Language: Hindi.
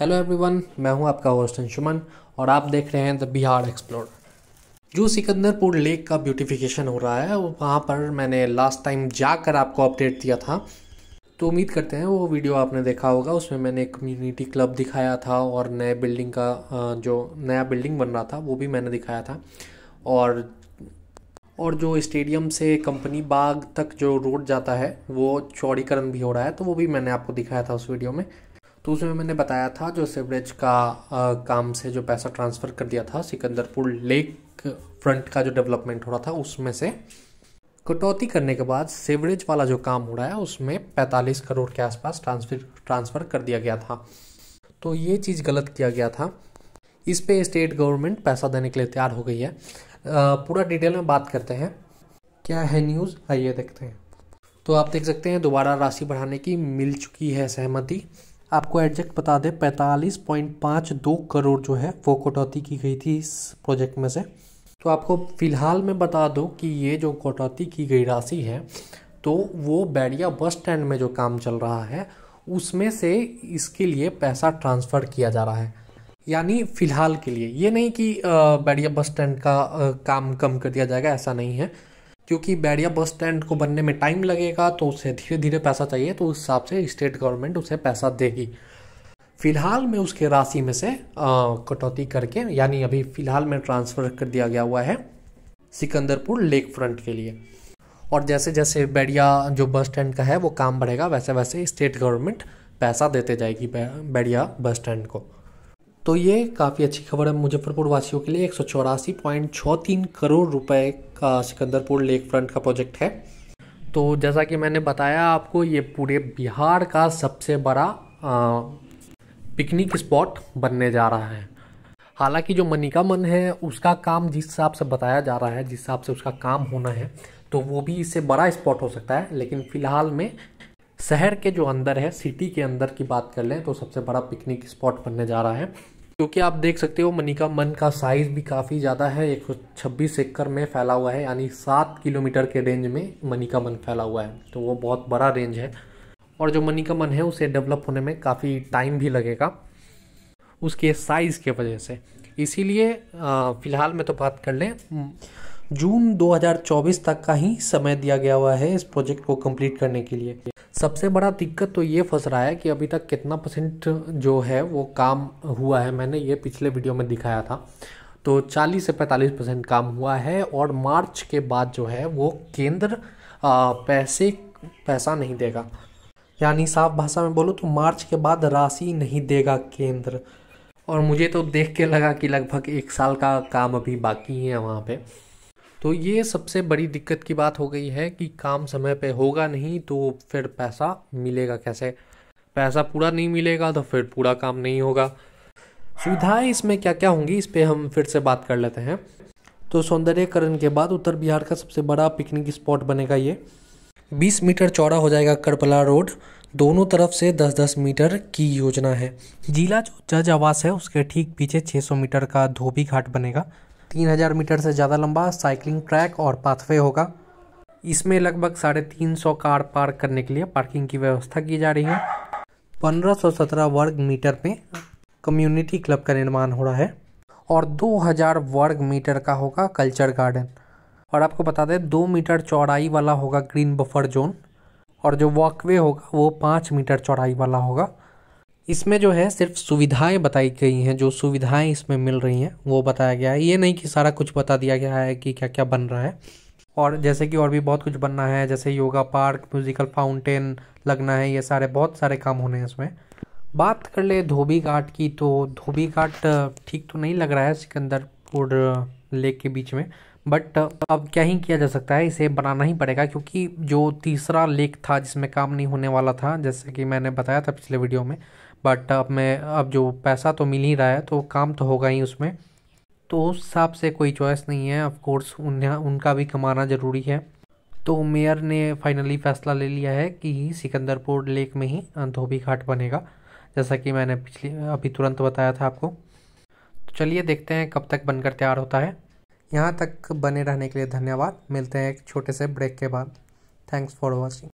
हेलो एवरीवन मैं हूं आपका होस्ट अंशुमन और आप देख रहे हैं द बिहार एक्सप्लोर जो सिकंदरपुर लेक का ब्यूटिफिकेशन हो रहा है वहाँ पर मैंने लास्ट टाइम जाकर आपको अपडेट दिया था तो उम्मीद करते हैं वो वीडियो आपने देखा होगा उसमें मैंने कम्युनिटी क्लब दिखाया था और नए बिल्डिंग का जो नया बिल्डिंग बन रहा था वो भी मैंने दिखाया था और और जो स्टेडियम से कंपनी बाग तक जो रोड जाता है वो चौड़ीकरण भी हो रहा है तो वो भी मैंने आपको दिखाया था उस वीडियो में तो उसमें मैंने बताया था जो सेवरेज का आ, काम से जो पैसा ट्रांसफ़र कर दिया था सिकंदरपुर लेक फ्रंट का जो डेवलपमेंट हो रहा था उसमें से कटौती करने के बाद सेवरेज वाला जो काम हो रहा है उसमें 45 करोड़ के आसपास ट्रांसफर ट्रांसफ़र कर दिया गया था तो ये चीज़ गलत किया गया था इस पे स्टेट गवर्नमेंट पैसा देने के लिए तैयार हो गई है पूरा डिटेल में बात करते हैं क्या है न्यूज़ आइए देखते हैं तो आप देख सकते हैं दोबारा राशि बढ़ाने की मिल चुकी है सहमति आपको एडजेक्ट बता दें पैंतालीस पॉइंट पाँच दो करोड़ जो है वो कटौती की गई थी इस प्रोजेक्ट में से तो आपको फ़िलहाल मैं बता दूं कि ये जो कटौती की गई राशि है तो वो बैरिया बस स्टैंड में जो काम चल रहा है उसमें से इसके लिए पैसा ट्रांसफ़र किया जा रहा है यानी फ़िलहाल के लिए ये नहीं कि बैरिया बस स्टैंड का काम कम कर दिया जाएगा ऐसा नहीं है क्योंकि बैरिया बस स्टैंड को बनने में टाइम लगेगा तो उसे धीरे धीरे पैसा चाहिए तो उस हिसाब से स्टेट गवर्नमेंट उसे पैसा देगी फ़िलहाल में उसके राशि में से कटौती करके यानी अभी फ़िलहाल में ट्रांसफ़र कर दिया गया हुआ है सिकंदरपुर लेक फ्रंट के लिए और जैसे जैसे बैरिया जो बस स्टैंड का है वो काम बढ़ेगा वैसे वैसे स्टेट गवर्नमेंट पैसा देते जाएगी बैरिया बस स्टैंड को तो ये काफ़ी अच्छी खबर है मुजफ्फरपुर वासियों के लिए एक सौ चौरासी पॉइंट छः तीन करोड़ रुपए का सिकंदरपुर लेक फ्रंट का प्रोजेक्ट है तो जैसा कि मैंने बताया आपको ये पूरे बिहार का सबसे बड़ा पिकनिक स्पॉट बनने जा रहा है हालांकि जो मनिका मन है उसका काम जिस हिसाब से बताया जा रहा है जिस हिसाब से उसका काम होना है तो वो भी इससे बड़ा स्पॉट हो सकता है लेकिन फ़िलहाल में शहर के जो अंदर है सिटी के अंदर की बात कर लें तो सबसे बड़ा पिकनिक स्पॉट बनने जा रहा है क्योंकि आप देख सकते हो मनी का मन का साइज भी काफ़ी ज़्यादा है छब्बीस एकड़ में फैला हुआ है यानी सात किलोमीटर के रेंज में मनी का मन फैला हुआ है तो वो बहुत बड़ा रेंज है और जो मनी का मन है उसे डेवलप होने में काफ़ी टाइम भी लगेगा उसके साइज़ के वजह से इसीलिए फ़िलहाल मैं तो बात कर लें जून 2024 तक का ही समय दिया गया हुआ है इस प्रोजेक्ट को कंप्लीट करने के लिए सबसे बड़ा दिक्कत तो ये फंस रहा है कि अभी तक कितना परसेंट जो है वो काम हुआ है मैंने ये पिछले वीडियो में दिखाया था तो 40 से 45 परसेंट काम हुआ है और मार्च के बाद जो है वो केंद्र पैसे पैसा नहीं देगा यानी साफ भाषा में बोलो तो मार्च के बाद राशि नहीं देगा केंद्र और मुझे तो देख के लगा कि लगभग एक साल का काम अभी बाकी है वहाँ पे तो ये सबसे बड़ी दिक्कत की बात हो गई है कि काम समय पे होगा नहीं तो फिर पैसा मिलेगा कैसे पैसा पूरा नहीं मिलेगा तो फिर पूरा काम नहीं होगा सुविधाएं इसमें क्या क्या होंगी इस पर हम फिर से बात कर लेते हैं तो सौंदर्यकरण के बाद उत्तर बिहार का सबसे बड़ा पिकनिक स्पॉट बनेगा ये 20 मीटर चौड़ा हो जाएगा करपला रोड दोनों तरफ से 10-10 मीटर की योजना है जिला जो जज आवास है उसके ठीक पीछे 600 मीटर का धोबी घाट बनेगा तीन हज़ार मीटर से ज़्यादा लंबा साइकिलिंग ट्रैक और पाथवे होगा इसमें लगभग साढ़े तीन सौ कार पार्क करने के लिए पार्किंग की व्यवस्था की जा रही है पंद्रह सौ सत्रह वर्ग मीटर में कम्युनिटी क्लब का निर्माण हो रहा है और दो हज़ार वर्ग मीटर का होगा कल्चर गार्डन और आपको बता दें दो मीटर चौड़ाई वाला होगा ग्रीन बफर जोन और जो वॉकवे होगा वो पाँच मीटर चौड़ाई वाला होगा इसमें जो है सिर्फ सुविधाएं बताई गई हैं जो सुविधाएं इसमें मिल रही हैं वो बताया गया है ये नहीं कि सारा कुछ बता दिया गया है कि क्या क्या बन रहा है और जैसे कि और भी बहुत कुछ बनना है जैसे योगा पार्क म्यूज़िकल फाउंटेन लगना है ये सारे बहुत सारे काम होने हैं इसमें बात कर ले धोबी घाट की तो धोबी घाट ठीक तो नहीं लग रहा है सिकंदरपुर लेक के बीच में बट uh, अब क्या ही किया जा सकता है इसे बनाना ही पड़ेगा क्योंकि जो तीसरा लेक था जिसमें काम नहीं होने वाला था जैसे कि मैंने बताया था पिछले वीडियो में बट uh, अब मैं अब जो पैसा तो मिल ही रहा है तो काम तो होगा ही उसमें तो उस हिसाब से कोई चॉइस नहीं है ऑफकोर्स उन्हें उनका भी कमाना ज़रूरी है तो मेयर ने फाइनली फैसला ले लिया है कि सिकंदरपुर लेक में ही धोबी घाट बनेगा जैसा कि मैंने पिछले अभी तुरंत बताया था आपको तो चलिए देखते हैं कब तक बनकर तैयार होता है यहाँ तक बने रहने के लिए धन्यवाद मिलते हैं एक छोटे से ब्रेक के बाद थैंक्स फॉर वॉचिंग